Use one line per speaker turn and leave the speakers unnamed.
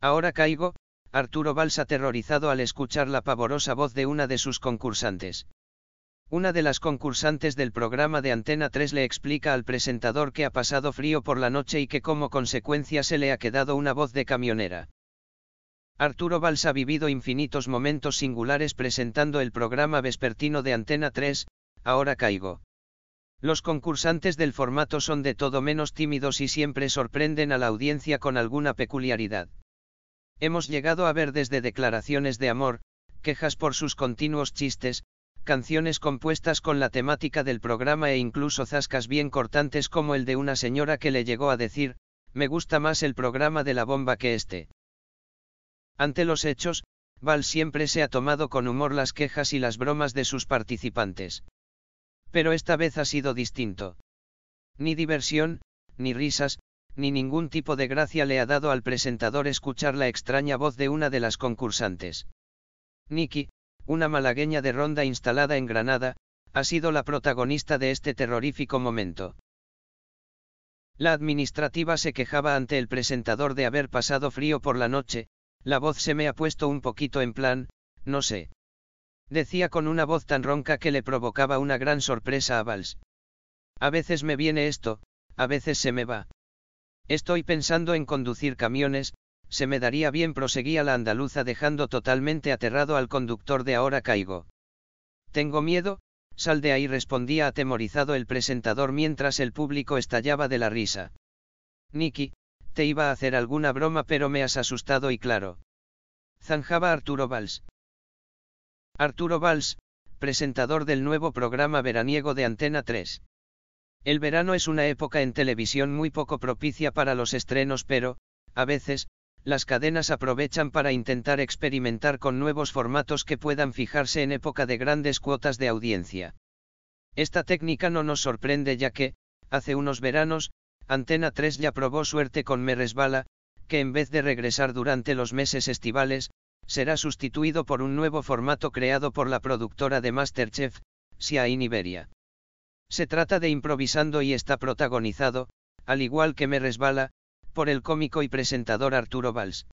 Ahora caigo, Arturo Valls aterrorizado al escuchar la pavorosa voz de una de sus concursantes. Una de las concursantes del programa de Antena 3 le explica al presentador que ha pasado frío por la noche y que como consecuencia se le ha quedado una voz de camionera. Arturo Valls ha vivido infinitos momentos singulares presentando el programa vespertino de Antena 3, ahora caigo. Los concursantes del formato son de todo menos tímidos y siempre sorprenden a la audiencia con alguna peculiaridad. Hemos llegado a ver desde declaraciones de amor, quejas por sus continuos chistes, canciones compuestas con la temática del programa e incluso zascas bien cortantes como el de una señora que le llegó a decir, me gusta más el programa de la bomba que este. Ante los hechos, Val siempre se ha tomado con humor las quejas y las bromas de sus participantes. Pero esta vez ha sido distinto. Ni diversión, ni risas, ni ningún tipo de gracia le ha dado al presentador escuchar la extraña voz de una de las concursantes. Nikki, una malagueña de ronda instalada en Granada, ha sido la protagonista de este terrorífico momento. La administrativa se quejaba ante el presentador de haber pasado frío por la noche, la voz se me ha puesto un poquito en plan, no sé. Decía con una voz tan ronca que le provocaba una gran sorpresa a Valls. A veces me viene esto, a veces se me va. Estoy pensando en conducir camiones, se me daría bien, proseguía la andaluza dejando totalmente aterrado al conductor de ahora caigo. Tengo miedo, sal de ahí respondía atemorizado el presentador mientras el público estallaba de la risa. Nicky, te iba a hacer alguna broma pero me has asustado y claro. Zanjaba Arturo Valls. Arturo Valls, presentador del nuevo programa veraniego de Antena 3. El verano es una época en televisión muy poco propicia para los estrenos, pero, a veces, las cadenas aprovechan para intentar experimentar con nuevos formatos que puedan fijarse en época de grandes cuotas de audiencia. Esta técnica no nos sorprende ya que, hace unos veranos, Antena 3 ya probó suerte con Me Resbala, que en vez de regresar durante los meses estivales, será sustituido por un nuevo formato creado por la productora de Masterchef, Sia Iberia. Se trata de improvisando y está protagonizado, al igual que Me Resbala, por el cómico y presentador Arturo Valls.